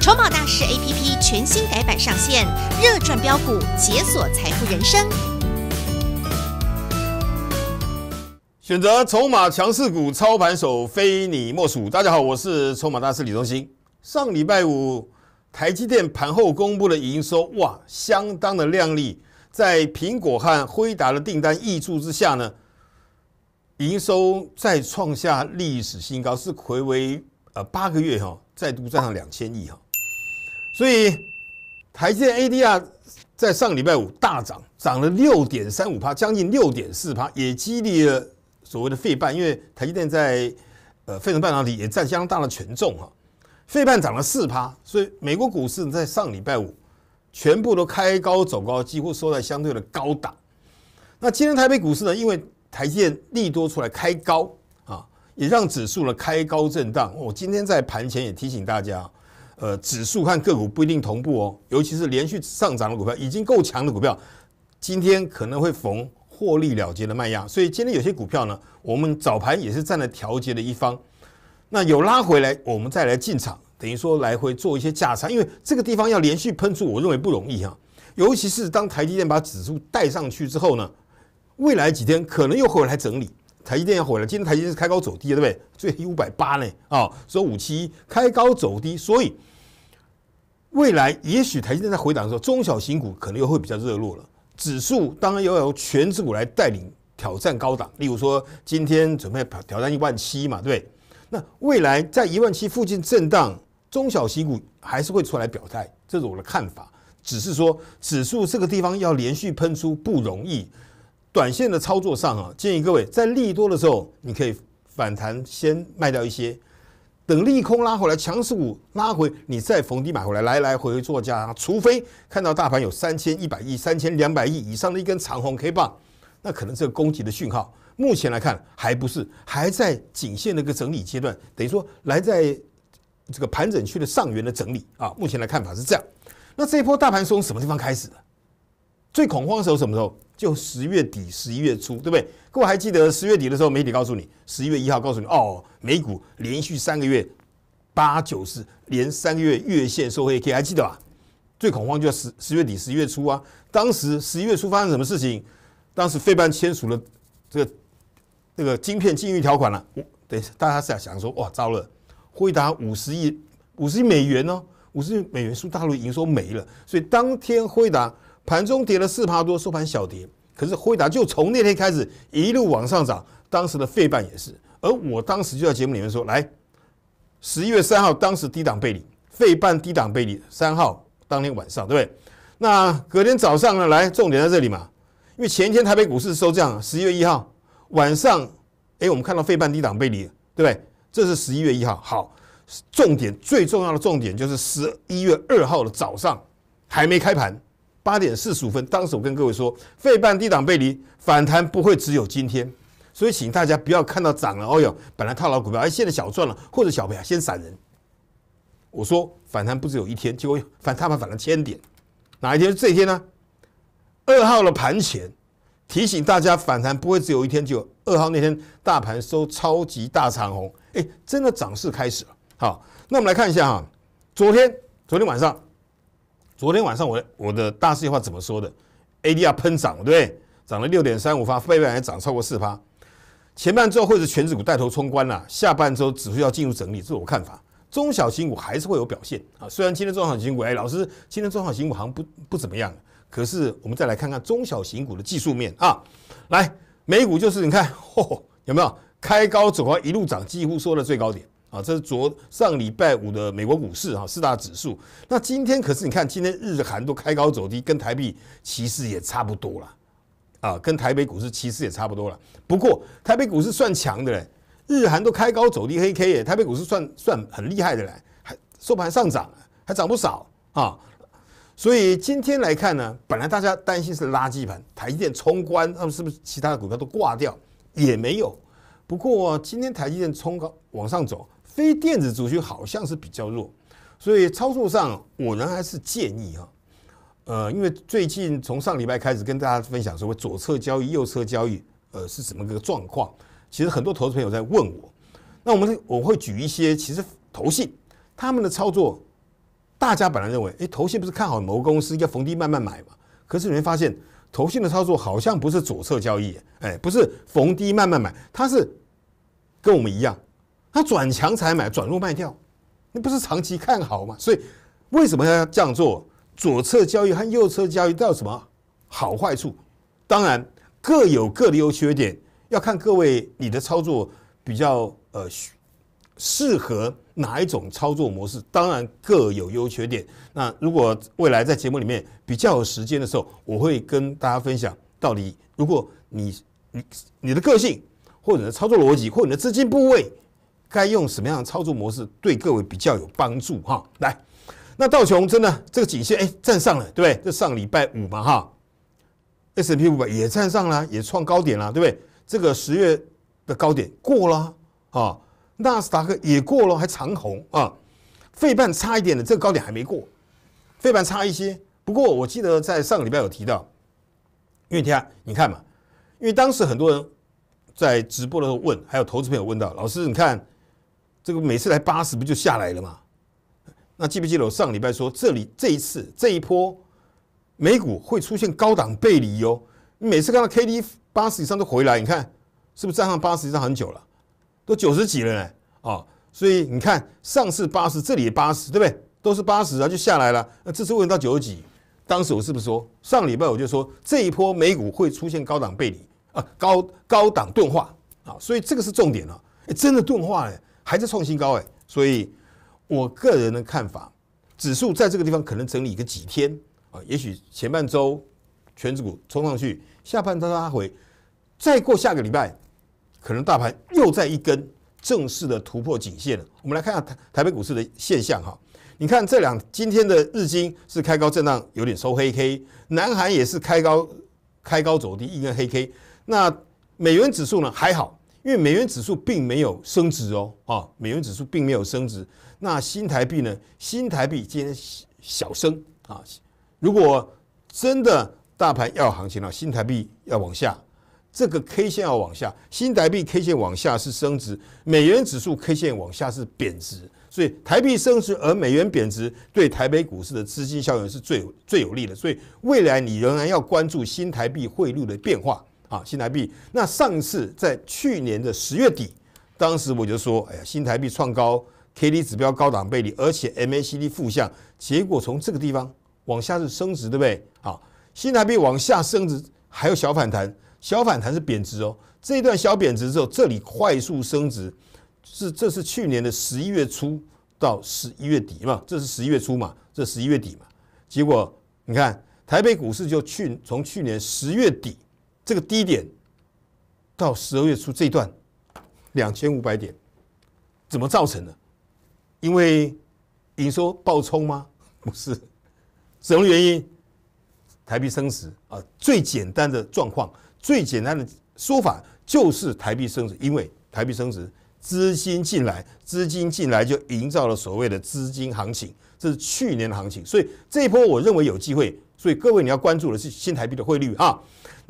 筹码大师 A P P 全新改版上线，热赚标股，解锁财富人生。选择筹码强势股，操盘手非你莫属。大家好，我是筹码大师李忠兴。上礼拜五，台积电盘后公布的营收，哇，相当的亮丽。在苹果和辉达的订单挹注之下呢，营收再创下历史新高，是回为呃八个月哈，再度站上两千亿哈。所以台积电 ADR 在上礼拜五大涨，涨了六点三五帕，将近六点四帕，也激励了所谓的费半，因为台积电在呃费城半导体也占相当大的权重哈。费半涨了四趴，所以美国股市在上礼拜五全部都开高走高，几乎收在相对的高档。那今天台北股市呢，因为台积电利多出来开高啊，也让指数呢开高震荡。我今天在盘前也提醒大家。呃，指数和个股不一定同步哦，尤其是连续上涨的股票，已经够强的股票，今天可能会逢获利了结的卖压，所以今天有些股票呢，我们早盘也是站在调节的一方，那有拉回来，我们再来进场，等于说来回做一些价差，因为这个地方要连续喷出，我认为不容易哈，尤其是当台积电把指数带上去之后呢，未来几天可能又回来整理，台积电要回来，今天台积电是开高走低，对不对？最低五百八呢，啊，所以五七一开高走低，所以。未来也许台积电在回档的时候，中小型股可能又会比较热络了。指数当然要由全指股来带领挑战高档，例如说今天准备挑挑战一万七嘛，不对？那未来在一万七附近震荡，中小型股还是会出来表态，这是我的看法。只是说指数这个地方要连续喷出不容易。短线的操作上啊，建议各位在利多的时候，你可以反弹先卖掉一些。等利空拉回来，强势股拉回，你再逢低买回来，来来回回做价。除非看到大盘有三千一百亿、三千两百亿以上的一根长红 K 棒，那可能这个攻击的讯号。目前来看还不是，还在颈线那个整理阶段，等于说来在这个盘整区的上缘的整理啊。目前来看法是这样。那这一波大盘是从什么地方开始的？最恐慌的时候什么时候？就十月底、十一月初，对不对？各位还记得十月底的时候，媒体告诉你，十一月一号告诉你，哦，美股连续三个月八九市，连三个月月线收黑 K，还记得吧？最恐慌就十十月底、十一月初啊！当时十一月初发生什么事情？当时菲办签署了这个这个晶片禁运条款了。等大家在想说，哇，糟了，辉达五十亿五十亿美元呢？五十亿美元是大陆已经说没了，所以当天辉达。盘中跌了四趴多，收盘小跌。可是辉达就从那天开始一路往上涨，当时的费半也是。而我当时就在节目里面说：“来，十一月三号，当时低档背离，费半低档背离。三号当天晚上，对不对？那隔天早上呢？来，重点在这里嘛，因为前一天台北股市收涨。十一月一号晚上，哎，我们看到费半低档背离，对不对？这是十一月一号。好，重点最重要的重点就是十一月二号的早上还没开盘。八点四十五分，当时我跟各位说，费半低档背离反弹不会只有今天，所以请大家不要看到涨了，哦哟，本来套牢股票，哎，现在小赚了，或者小赔啊，先闪人。我说反弹不只有一天，结果反他盘反了千点，哪一天是这一天呢？二号的盘前提醒大家，反弹不会只有一天，就二号那天大盘收超级大长红，哎，真的涨势开始了。好，那我们来看一下哈，昨天昨天晚上。昨天晚上我我的大计划怎么说的？A D R 喷涨，对不对？涨了六点三五发，创业还涨超过四发。前半周会是全指股带头冲关了，下半周指数要进入整理，这是我看法。中小型股还是会有表现啊！虽然今天中小型股哎，老师今天中小型股好像不不怎么样，可是我们再来看看中小型股的技术面啊！来，美股就是你看，有没有开高走高一路涨，几乎缩到最高点。啊，这是昨上礼拜五的美国股市啊，四大指数。那今天可是你看，今天日韩都开高走低，跟台币其实也差不多了，啊，跟台北股市其实也差不多了。不过台北股市算强的嘞，日韩都开高走低黑 K 耶，台北股市算算很厉害的嘞，还收盘上涨还涨不少啊。所以今天来看呢，本来大家担心是垃圾盘台积电冲关，那么是不是其他的股票都挂掉？也没有。不过今天台积电冲高往上走。非电子主群好像是比较弱，所以操作上，我呢还是建议哈，呃，因为最近从上礼拜开始跟大家分享所谓左侧交易、右侧交易，呃，是怎么个状况。其实很多投资朋友在问我，那我们我会举一些，其实投信他们的操作，大家本来认为，诶，投信不是看好某个公司，应该逢低慢慢买嘛？可是你会发现，投信的操作好像不是左侧交易，哎，不是逢低慢慢买，它是跟我们一样。他转强才买，转弱卖掉，那不是长期看好吗？所以为什么要这样做？左侧交易和右侧交易都有什么好坏处？当然各有各的优缺点，要看各位你的操作比较呃适合哪一种操作模式。当然各有优缺点。那如果未来在节目里面比较有时间的时候，我会跟大家分享到底如果你你你的个性，或者的操作逻辑，或你的资金部位。该用什么样的操作模式对各位比较有帮助？哈，来，那道琼真的这个颈线哎站上了，对不对？这上礼拜五嘛，哈，S P 五百也站上了，也创高点了，对不对？这个十月的高点过了啊，纳斯达克也过了，还长红啊，费半差一点的这个高点还没过，费半差一些。不过我记得在上个礼拜有提到，因为天，你看嘛，因为当时很多人在直播的时候问，还有投资朋友问到，老师你看。这个每次来八十不就下来了吗？那记不记得我上礼拜说这里这一次这一波美股会出现高档背离哦？你每次看到 K D 八十以上都回来，你看是不是站上八十以上很久了？都九十几了呢啊！所以你看上次八十，这里八十，对不对？都是八十啊，就下来了。那这次问到九十几？当时我是不是说上礼拜我就说这一波美股会出现高档背离啊？高高档钝化啊！所以这个是重点了，真的钝化了。还在创新高哎，所以我个人的看法，指数在这个地方可能整理个几天啊，也许前半周，全指股冲上去，下半周拉回，再过下个礼拜，可能大盘又在一根正式的突破颈线了。我们来看下台台北股市的现象哈，你看这两今天的日经是开高震荡，有点收黑 K，南韩也是开高开高走低一根黑 K，那美元指数呢还好。因为美元指数并没有升值哦，啊，美元指数并没有升值。那新台币呢？新台币今天小升啊。如果真的大盘要行情了，新台币要往下，这个 K 线要往下，新台币 K 线往下是升值，美元指数 K 线往下是贬值。所以台币升值而美元贬值，对台北股市的资金效应是最最有利的。所以未来你仍然要关注新台币汇率的变化。啊，新台币。那上次在去年的十月底，当时我就说：“哎呀，新台币创高，K D 指标高档背离，而且 M A C D 负向。”结果从这个地方往下是升值，对不对？啊，新台币往下升值，还有小反弹，小反弹是贬值哦。这段小贬值之后，这里快速升值，是这是去年的十一月初到十一月底嘛？这是十一月初嘛？这十一月底嘛？结果你看，台北股市就去从去年十月底。这个低点到十二月初这段两千五百点，怎么造成的？因为你说爆冲吗？不是，什么原因？台币升值啊！最简单的状况，最简单的说法就是台币升值。因为台币升值，资金进来，资金进来就营造了所谓的资金行情，这是去年的行情。所以这一波我认为有机会。所以各位你要关注的是新台币的汇率啊。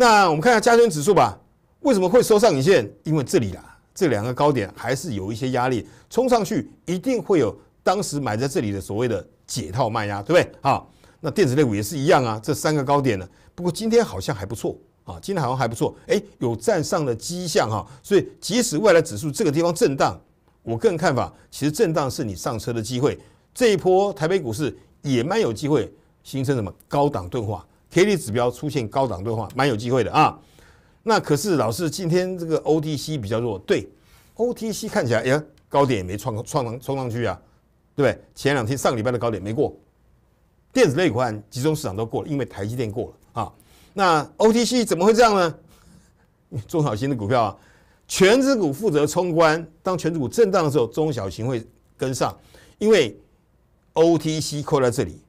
那我们看一下加权指数吧，为什么会收上影线？因为这里啦，这两个高点还是有一些压力，冲上去一定会有当时买在这里的所谓的解套卖压，对不对？啊，那电子类股也是一样啊，这三个高点呢，不过今天好像还不错啊，今天好像还不错，哎，有站上的迹象哈，所以即使未来指数这个地方震荡，我个人看法，其实震荡是你上车的机会，这一波台北股市也蛮有机会形成什么高档钝化。K D 指标出现高档对话，蛮有机会的啊。那可是老是今天这个 OTC 比较弱，对，OTC 看起来呀，高点也没创创上冲上去啊，对不对？前两天上礼拜的高点没过，电子类股集中市场都过了，因为台积电过了啊。那 OTC 怎么会这样呢？中小型的股票啊，全指股负责冲关，当全指股震荡的时候，中小型会跟上，因为 OTC 扣在这里，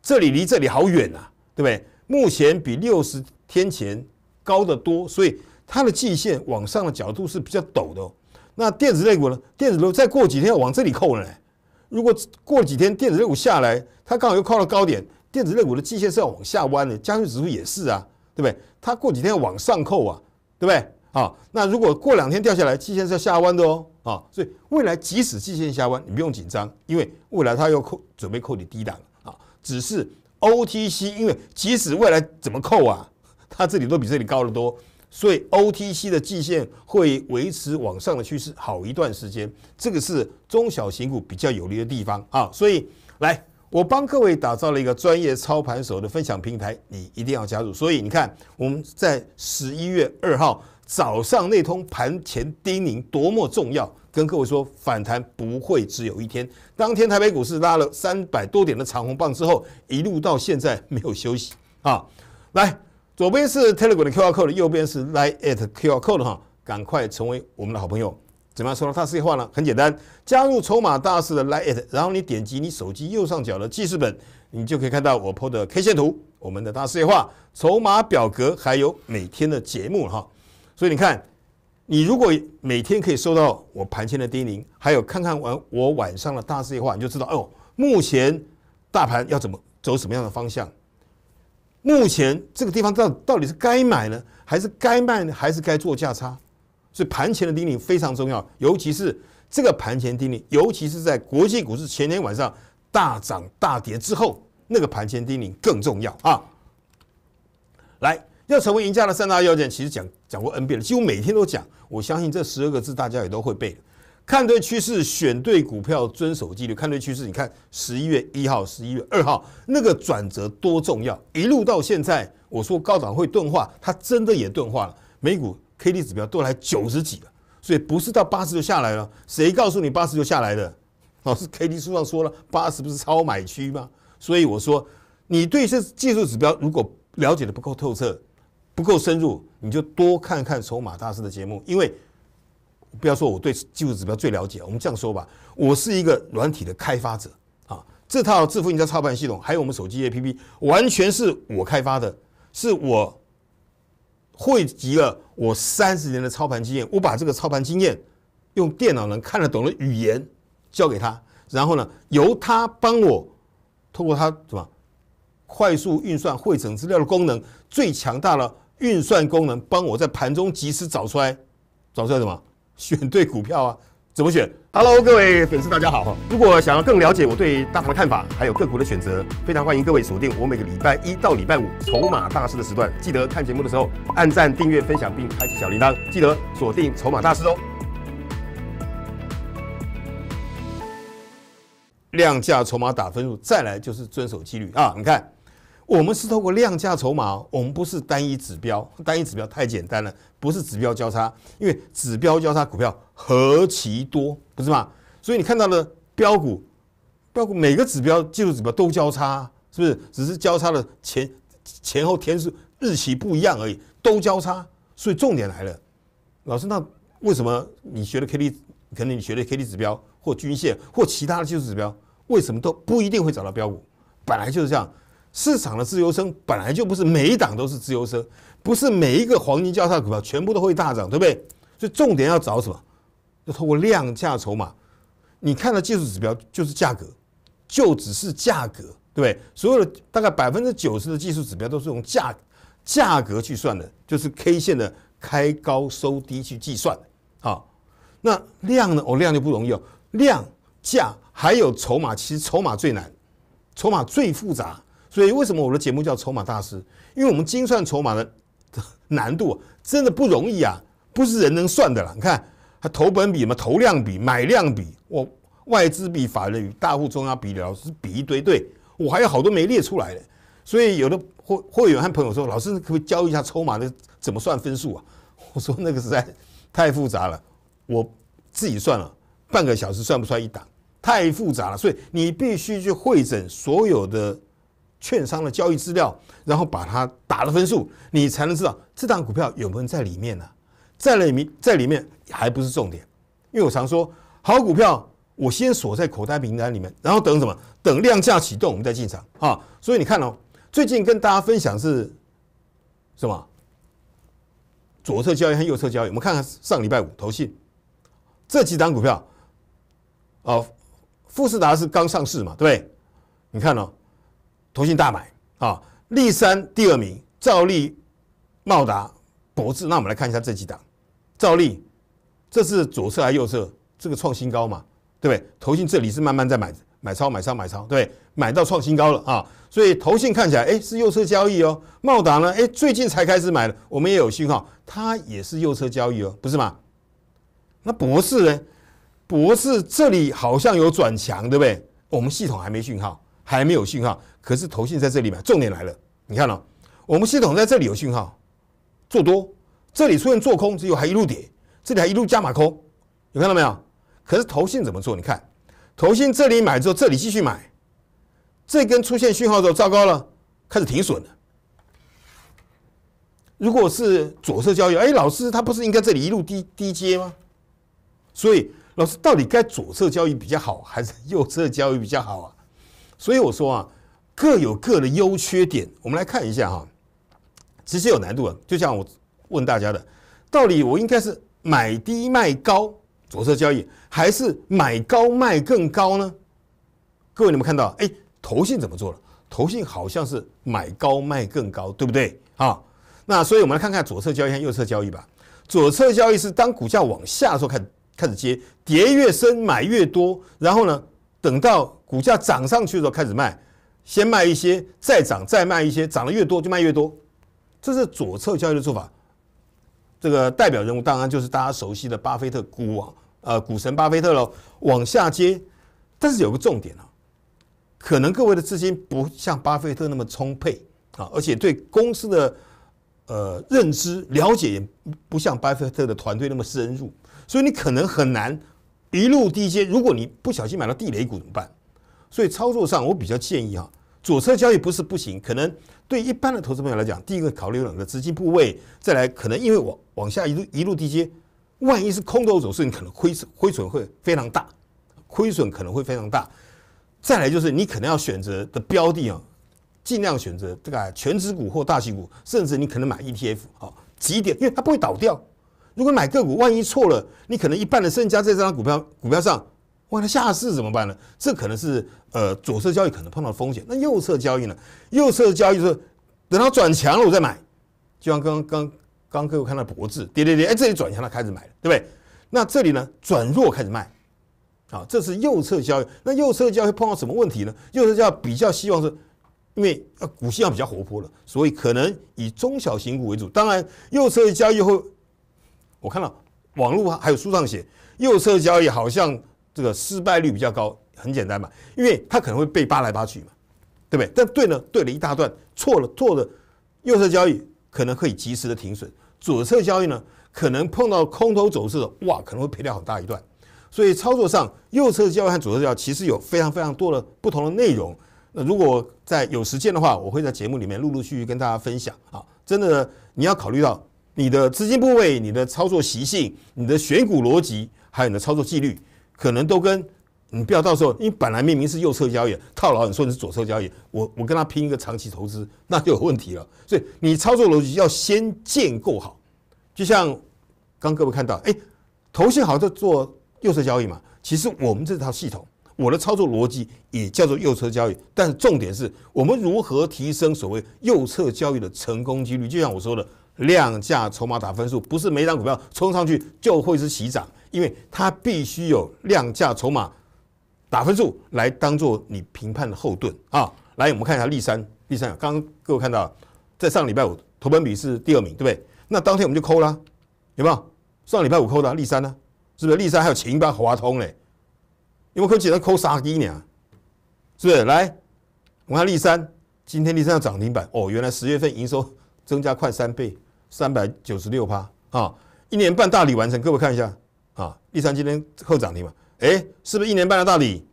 这里离这里好远呐，对不对？目前比六十天前高得多，所以它的季线往上的角度是比较陡的。那电子类股呢？电子股再过几天要往这里扣了。呢。如果过几天电子类股下来，它刚好又靠到高点，电子类股的季线是要往下弯的，加权指数也是啊，对不对？它过几天要往上扣啊，对不对？啊，那如果过两天掉下来，季线是要下弯的哦。啊，所以未来即使季线下弯，你不用紧张，因为未来它要扣，准备扣你低档啊，只是。OTC 因为即使未来怎么扣啊，它这里都比这里高得多，所以 OTC 的季线会维持往上的趋势好一段时间，这个是中小型股比较有利的地方啊，所以来我帮各位打造了一个专业操盘手的分享平台，你一定要加入。所以你看我们在十一月二号早上那通盘前叮咛多么重要。跟各位说，反弹不会只有一天。当天台北股市拉了三百多点的长红棒之后，一路到现在没有休息啊！来，左边是 Telegram 的 Q R code，右边是 Lite Q R code 哈，赶快成为我们的好朋友。怎么样说呢？大事业化呢？很简单，加入筹码大师的 Lite，然后你点击你手机右上角的记事本，你就可以看到我铺的 K 线图、我们的大事业化筹码表格，还有每天的节目哈。所以你看。你如果每天可以收到我盘前的叮咛，还有看看完我晚上的大事的话，你就知道哦。目前大盘要怎么走什么样的方向？目前这个地方到到底是该买呢，还是该卖呢，还是该做价差？所以盘前的叮咛非常重要，尤其是这个盘前叮咛，尤其是在国际股市前天晚上大涨大跌之后，那个盘前叮咛更重要啊。来。要成为赢家的三大要件，其实讲讲过 N 遍了，几乎每天都讲。我相信这十二个字大家也都会背的：看对趋势，选对股票，遵守纪律。看对趋势，你看十一月一号、十一月二号那个转折多重要！一路到现在，我说高档会钝化，它真的也钝化了。美股 K D 指标都来九十几了，所以不是到八十就下来了。谁告诉你八十就下来的？老师 K D 书上说了八十不是超买区吗？所以我说，你对这技术指标如果了解的不够透彻。不够深入，你就多看看《筹码大师》的节目。因为不要说我对技术指标最了解，我们这样说吧，我是一个软体的开发者啊。这套致富赢家操盘系统还有我们手机 APP，完全是我开发的，是我汇集了我三十年的操盘经验，我把这个操盘经验用电脑能看得懂的语言教给他，然后呢，由他帮我通过他什么快速运算、汇总资料的功能，最强大了。运算功能帮我在盘中及时找出来，找出来什么？选对股票啊？怎么选？Hello，各位粉丝，大家好！如果想要更了解我对大盘的看法，还有个股的选择，非常欢迎各位锁定我每个礼拜一到礼拜五《筹码大师》的时段。记得看节目的时候按赞、订阅、分享，并开启小铃铛。记得锁定《筹码大师》哦。量价筹码打分数，再来就是遵守纪律啊！你看。我们是透过量价筹码，我们不是单一指标，单一指标太简单了，不是指标交叉，因为指标交叉股票何其多，不是吗？所以你看到的标股，标股每个指标技术指标都交叉，是不是？只是交叉的前前后天数日期不一样而已，都交叉。所以重点来了，老师，那为什么你学的 K D，可能你学的 K D 指标或均线或其他的技术指标，为什么都不一定会找到标股？本来就是这样。市场的自由生本来就不是每一档都是自由生，不是每一个黄金交叉股票全部都会大涨，对不对？所以重点要找什么？要透过量价筹码。你看到技术指标就是价格，就只是价格，对不对？所有的大概百分之九十的技术指标都是用价价格去算的，就是 K 线的开高收低去计算。啊，那量呢？哦，量就不容易哦。量价还有筹码，其实筹码最难，筹码最复杂。所以为什么我的节目叫筹码大师？因为我们精算筹码的 难度真的不容易啊，不是人能算的啦。你看，它投本比嘛，投量比、买量比，我外资比、法人比、大户、中央比，老师比一堆对我还有好多没列出来的。所以有的会会员和朋友说：“老师可不可以教一下筹码的怎么算分数啊？” 我说那个实在太复杂了，我自己算了半个小时算不算一档？太复杂了，所以你必须去会诊所有的。券商的交易资料，然后把它打了分数，你才能知道这档股票有没有在里面呢？在了里面，在里面还不是重点，因为我常说好股票我先锁在口袋名单里面，然后等什么？等量价启动我们再进场啊！所以你看哦，最近跟大家分享是，什么？左侧交易和右侧交易，我们看看上礼拜五投信这几档股票，啊，富士达是刚上市嘛，对不对？你看哦。投信大买啊，立三第二名，兆利、茂达、博智。那我们来看一下这几档，兆利，这是左侧还是右侧？这个创新高嘛，对不对？投信这里是慢慢在买，买超买超买超，对，买到创新高了啊。所以投信看起来，哎，是右侧交易哦。茂达呢，哎，最近才开始买的，我们也有信号，它也是右侧交易哦，不是吗？那博士呢？博士这里好像有转强，对不对？我们系统还没信号，还没有信号。可是头信在这里买，重点来了。你看了，我们系统在这里有讯号，做多，这里出现做空只有还一路跌，这里还一路加码空，有看到没有？可是头信怎么做？你看，头信这里买之后，这里继续买，这根出现讯号之后，糟糕了，开始停损了。如果是左侧交易，哎，老师他不是应该这里一路低低接吗？所以老师到底该左侧交易比较好，还是右侧交易比较好啊？所以我说啊。各有各的优缺点，我们来看一下哈，其实有难度的。就像我问大家的，到底我应该是买低卖高，左侧交易，还是买高卖更高呢？各位你们看到，哎，投信怎么做的？投信好像是买高卖更高，对不对？啊，那所以我们来看看左侧交易、右侧交易吧。左侧交易是当股价往下的时候开始开始接，跌越深买越多，然后呢，等到股价涨上去的时候开始卖。先卖一些，再涨，再卖一些，涨得越多就卖越多，这是左侧交易的做法。这个代表人物当然就是大家熟悉的巴菲特股王，呃，股神巴菲特喽，往下接。但是有个重点啊，可能各位的资金不像巴菲特那么充沛啊，而且对公司的呃认知了解也不像巴菲特的团队那么深入，所以你可能很难一路低接。如果你不小心买到地雷股怎么办？所以操作上我比较建议哈。左侧交易不是不行，可能对一般的投资朋友来讲，第一个考虑两个资金部位，再来可能因为往往下一路一路低接，万一是空头走势，你可能亏损亏损会非常大，亏损可能会非常大。再来就是你可能要选择的标的啊，尽量选择这个全指股或大型股，甚至你可能买 ETF 啊，几点因为它不会倒掉。如果买个股，万一错了，你可能一半的身家在这张股票股票上。我它下市怎么办呢？这可能是呃左侧交易可能碰到风险。那右侧交易呢？右侧交易是等它转强了我再买，就像刚刚刚刚各位看到脖子跌跌跌，哎这里转强了开始买了，对不对？那这里呢转弱开始卖，啊这是右侧交易。那右侧交易碰到什么问题呢？右侧交易比较希望是，因为股市要比较活泼了，所以可能以中小型股为主。当然右侧交易后，我看到网络还有书上写，右侧交易好像。这个失败率比较高，很简单嘛，因为它可能会被扒来扒去嘛，对不对？但对呢，对了一大段，错了错了。右侧交易可能可以及时的停损，左侧交易呢，可能碰到空头走势，哇，可能会赔掉好大一段。所以操作上，右侧交易和左侧交易其实有非常非常多的不同的内容。那如果在有时间的话，我会在节目里面陆陆续续跟大家分享啊。真的，你要考虑到你的资金部位、你的操作习性、你的选股逻辑，还有你的操作纪律。可能都跟你不要到时候，你本来明明是右侧交易，套牢你说你是左侧交易，我我跟他拼一个长期投资，那就有问题了。所以你操作逻辑要先建构好，就像刚各位看到，哎，头先好像做右侧交易嘛，其实我们这套系统，我的操作逻辑也叫做右侧交易，但是重点是我们如何提升所谓右侧交易的成功几率。就像我说的，量价筹码打分数，不是每张股票冲上去就会是洗涨。因为它必须有量价筹码打分数来当做你评判的后盾啊！来，我们看一下立三，立三，刚刚各位看到，在上礼拜五投盘比是第二名，对不对？那当天我们就抠啦，有没有？上礼拜五抠的丽三呢？是不是？立三还有前一半华通嘞？因为扣几单扣傻逼呢？是不是？来，我们看立三，今天三山涨停板哦，原来十月份营收增加快三倍，三百九十六趴啊！一年半大礼完成，各位看一下。啊，立山今天后涨停嘛？哎，是不是一年半的道理？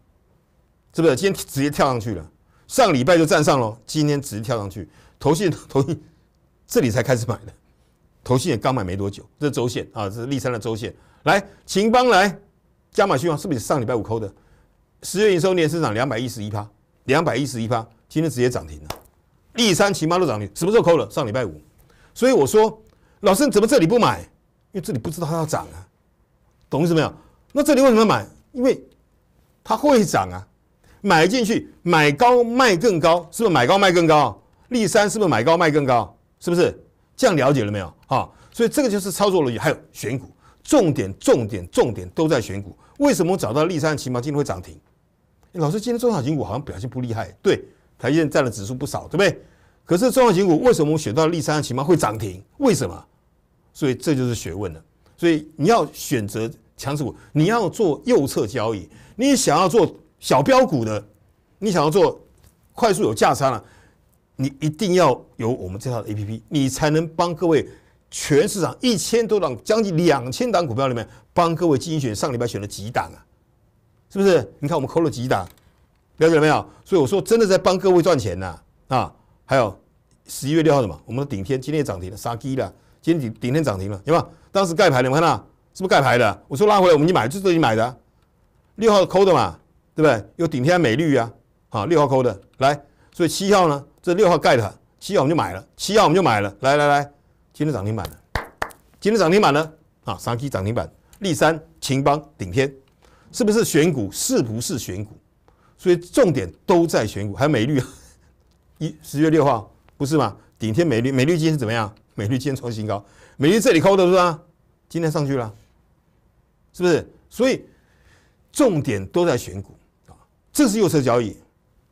是不是今天直接跳上去了？上礼拜就站上了，今天直接跳上去。头投头，这里才开始买的，头信也刚买没多久。这是周线啊，这是立山的周线。来，秦邦来，加码希望是不是上礼拜五扣的？十月营收年增长两百一十一趴，两百一十一趴，今天直接涨停了。立山、秦邦都涨停，什么时候扣了？上礼拜五。所以我说，老师你怎么这里不买？因为这里不知道它要涨啊。懂意思没有？那这里为什么要买？因为它会涨啊！买进去，买高卖更高，是不是买高卖更高？利三是不是买高卖更高？是不是这样了解了没有？啊！所以这个就是操作逻辑，还有选股，重点、重点、重点都在选股。为什么找到利三的旗袍今天会涨停？老师，今天中小型股好像表现不厉害，对，台积电占了指数不少，对不对？可是中小型股为什么选到利三的旗袍会涨停？为什么？所以这就是学问了。所以你要选择。强势股，你要做右侧交易，你想要做小标股的，你想要做快速有价差的，你一定要有我们这套 A P P，你才能帮各位全市场一千多档，将近两千档股票里面帮各位精选上礼拜选了几档啊？是不是？你看我们扣了几档？了解了没有？所以我说真的在帮各位赚钱呢啊！还有十一月六号的嘛，我们的顶天今天也涨停了，杀鸡了，今天顶顶天涨停了，对吧？当时盖牌你们看到？是不是盖牌的？我说拉回来，我们就买就是自己买的。六号扣的嘛，对不对？有顶天美绿啊，啊，六号扣的。来，所以七号呢？这六号盖的，七号我们就买了，七号我们就买了。来来来，今天涨停板了，今天涨停板了啊！三期涨停板。立三，秦邦顶天，是不是选股？是不是选股？所以重点都在选股，还有美绿啊。一十月六号不是吗？顶天美绿，美绿今天怎么样？美绿今天创新高，美绿这里扣的，是不是今天上去了。是不是？所以重点都在选股啊，这是右侧交易，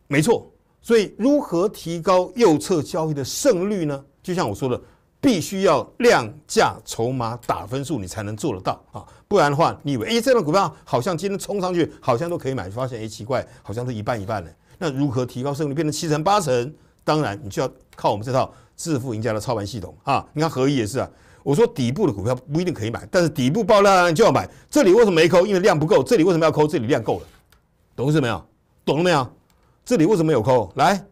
没错。所以如何提高右侧交易的胜率呢？就像我说的，必须要量价筹码打分数，你才能做得到啊。不然的话，你以为哎，这档股票好像今天冲上去，好像都可以买，发现哎，奇怪，好像都一半一半嘞。那如何提高胜率，变成七成八成？当然，你就要靠我们这套致富赢家的操盘系统啊。你看合一也是啊。我说底部的股票不一定可以买，但是底部爆量就要买。这里为什么没抠？因为量不够。这里为什么要抠？这里量够了，懂了没有？懂了没有？这里为什么有抠？来，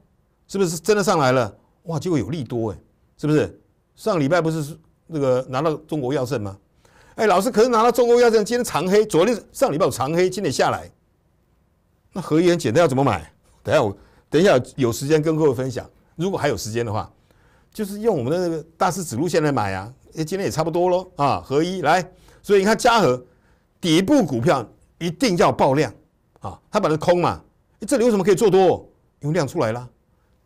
是不是真的上来了？哇，结果有利多哎，是不是？上礼拜不是那个拿到中国药盛吗？哎，老师可是拿到中国药盛，今天长黑，昨天上礼拜有长黑，今天下来。那合约很简单，要怎么买？等下我等一下有时间跟各位分享。如果还有时间的话，就是用我们的那大师指路线来买啊。哎，今天也差不多喽啊，合一来，所以你看嘉禾底部股票一定要爆量啊，它本来空嘛，这里为什么可以做多？因为量出来了，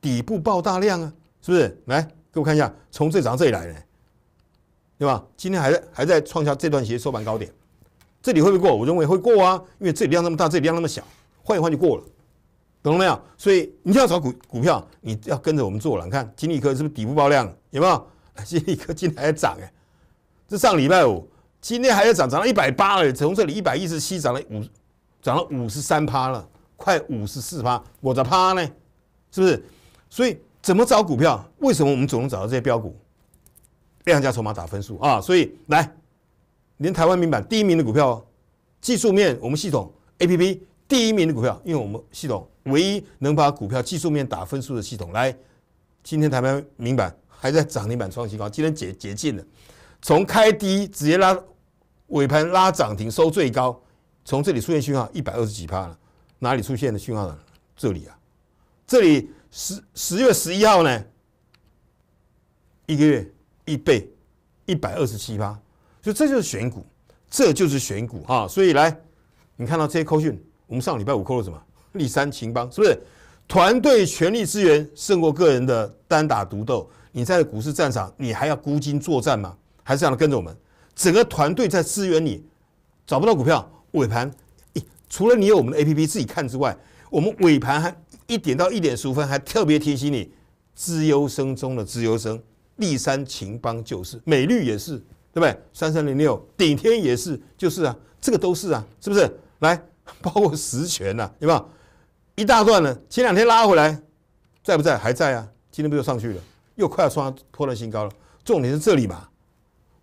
底部爆大量啊，是不是？来，给我看一下，从这涨这里来呢，对吧？今天还在还在创下这段节收盘高点，这里会不会过？我认为会过啊，因为这里量那么大，这里量那么小，换一换就过了，懂了没有？所以你要找股股票，你要跟着我们做了。你看金立科是不是底部爆量？有没有？新力科今天还涨哎，这上礼拜五今天还要涨，涨到一百八了，从这里一百一十七涨了五，涨了五十三趴了，快五十四趴，我的趴呢？是不是？所以怎么找股票？为什么我们总能找到这些标股？量价筹码打分数啊！所以来，连台湾民版第一名的股票，技术面我们系统 A P P 第一名的股票，因为我们系统唯一能把股票技术面打分数的系统，来，今天台湾民版。还在涨停板创新高，今天解解禁了，从开低直接拉，尾盘拉涨停收最高，从这里出现讯号一百二十几趴了，哪里出现的讯号呢？这里啊，这里十十月十一号呢，一个月一倍，一百二十七趴，所以这就是选股，这就是选股啊，所以来，你看到这些扣讯，我们上礼拜五扣了什么？立三秦邦是不是？团队全力支援胜过个人的单打独斗。你在股市战场，你还要孤军作战吗？还是让他跟着我们，整个团队在支援你。找不到股票尾盘，除了你有我们的 A P P 自己看之外，我们尾盘还一点到一点十五分还特别提醒你，资优生中的资优生，立山秦邦就是美绿也是，对不对？三三零六顶天也是，就是啊，这个都是啊，是不是？来，包括实权呐，对吧？一大段呢，前两天拉回来，在不在？还在啊。今天不就上去了？又快要创破了新高了，重点是这里嘛。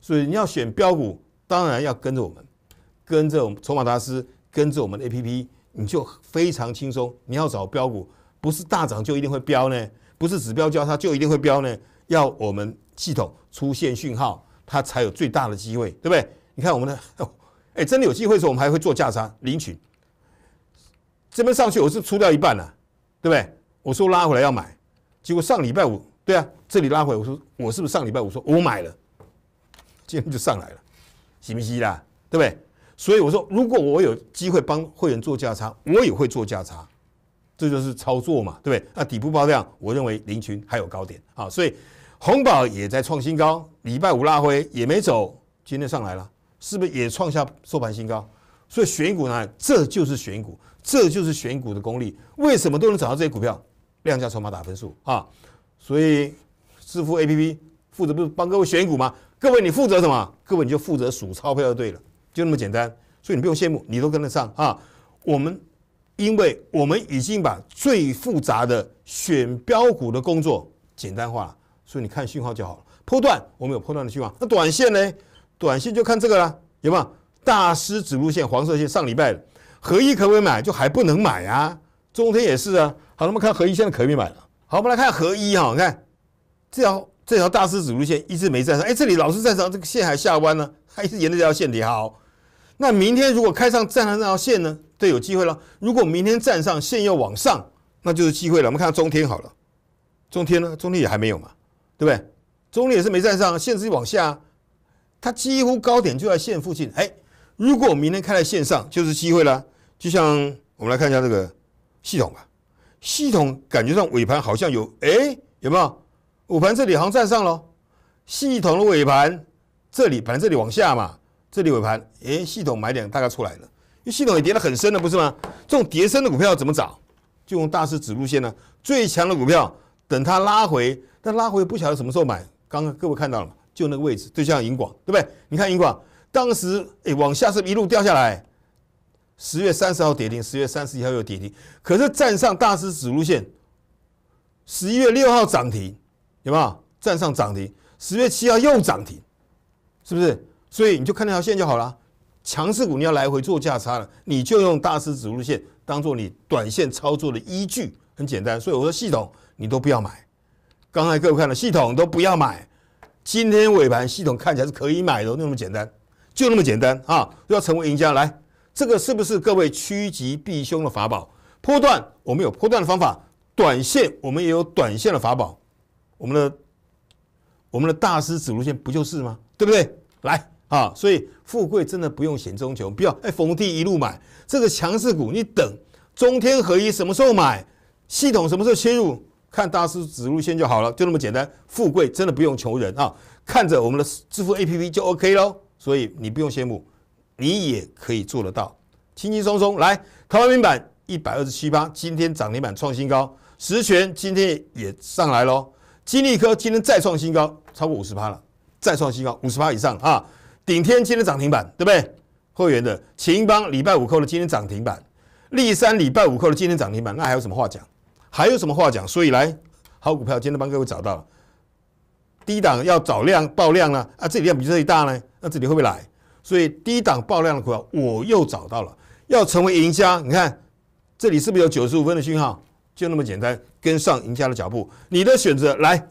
所以你要选标股，当然要跟着我们，跟着我们筹码大师，跟着我们的 A P P，你就非常轻松。你要找标股，不是大涨就一定会标呢，不是指标交叉就一定会标呢。要我们系统出现讯号，它才有最大的机会，对不对？你看我们的，哎，真的有机会的时候，我们还会做价差领取。这边上去，我是出掉一半了，对不对？我说拉回来要买，结果上礼拜五。对啊，这里拉回，我说我是不是上礼拜我说我买了，今天就上来了，行不行啦？对不对？所以我说，如果我有机会帮会员做价差，我也会做价差，这就是操作嘛，对不对？那底部爆量，我认为林群还有高点啊，所以红宝也在创新高，礼拜五拉回也没走，今天上来了，是不是也创下收盘新高？所以选股呢，这就是选股，这就是选股的功力，为什么都能找到这些股票？量价筹码打分数啊。所以支付 A P P 负责不是帮各位选股吗？各位你负责什么？各位你就负责数钞票就对了，就那么简单。所以你不用羡慕，你都跟得上啊。我们，因为我们已经把最复杂的选标股的工作简单化了，所以你看讯号就好了。波段我们有波段的讯号，那短线呢？短线就看这个了，有没有大师指路线黄色线？上礼拜合一可不可以买？就还不能买啊。中天也是啊，好，那么看合一现在可以买了。好，我们来看合一哈，你看这条这条大师指路线一直没站上，哎，这里老是站上，这个线还下弯呢，它一直沿着这条线的。好，那明天如果开上站上那条线呢，就有机会了。如果明天站上线又往上，那就是机会了。我们看中天好了，中天呢，中天也还没有嘛，对不对？中天也是没站上，线是往下，它几乎高点就在线附近。哎，如果明天开在线上，就是机会了。就像我们来看一下这个系统吧。系统感觉上尾盘好像有，哎，有没有？尾盘这里好像站上了，系统的尾盘这里来这里往下嘛，这里尾盘，哎，系统买点大概出来了，因为系统也跌得很深了，不是吗？这种跌深的股票怎么找？就用大师指路线呢，最强的股票，等它拉回，但拉回不晓得什么时候买。刚刚各位看到了，就那个位置，就像银广，对不对？你看银广当时哎往下是一路掉下来。十月三十号跌停，十月三十一号又跌停。可是站上大师指路线，十一月六号涨停，有没有站上涨停？十月七号又涨停，是不是？所以你就看那条线就好了。强势股你要来回做价差了，你就用大师指路线当做你短线操作的依据，很简单。所以我说系统你都不要买。刚才各位看了系统都不要买。今天尾盘系统看起来是可以买的，就那么简单，就那么简单啊！要成为赢家来。这个是不是各位趋吉避凶的法宝？波段我们有波段的方法，短线我们也有短线的法宝。我们的我们的大师指路线不就是吗？对不对？来啊！所以富贵真的不用险中求，不要哎逢低一路买这个强势股，你等中天合一什么时候买？系统什么时候切入？看大师指路线就好了，就那么简单。富贵真的不用求人啊！看着我们的支付 APP 就 OK 喽。所以你不用羡慕。你也可以做得到，轻轻松松来。台湾明板一百二十七八，今天涨停板创新高。实权今天也上来喽。金利科今天再创新高，超过五十趴了，再创新高五十趴以上啊！顶天今天涨停板，对不对？会员的，秦邦礼拜五扣的今天涨停板，立山礼拜五扣的今天涨停板，那还有什么话讲？还有什么话讲？所以来好股票，今天帮各位找到了。低档要找量爆量呢，啊！这里量比这里大呢，那这里会不会来？所以低档爆量的股票，我又找到了。要成为赢家，你看这里是不是有九十五分的讯号？就那么简单，跟上赢家的脚步。你的选择来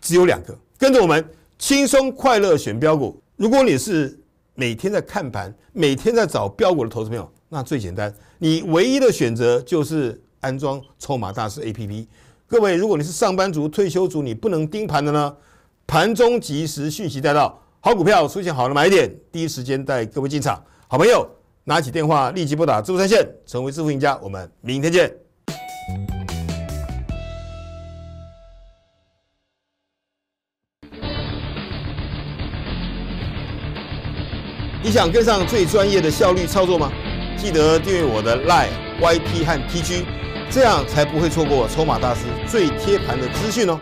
只有两个，跟着我们轻松快乐选标股。如果你是每天在看盘、每天在找标股的投资朋友，那最简单，你唯一的选择就是安装“筹码大师 ”APP。各位，如果你是上班族、退休族，你不能盯盘的呢？盘中及时讯息带到。好股票出现好的买点，第一时间带各位进场。好朋友拿起电话，立即拨打支付专线，成为致富赢家。我们明天见。你想跟上最专业的效率操作吗？记得订阅我的 Line YT 和 TG，这样才不会错过筹码大师最贴盘的资讯哦。